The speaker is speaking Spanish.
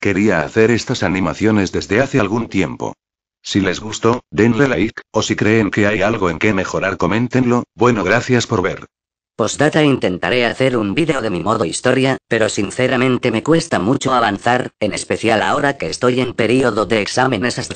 Quería hacer estas animaciones desde hace algún tiempo. Si les gustó, denle like, o si creen que hay algo en que mejorar, coméntenlo. Bueno, gracias por ver. Postdata intentaré hacer un vídeo de mi modo historia, pero sinceramente me cuesta mucho avanzar, en especial ahora que estoy en periodo de exámenes.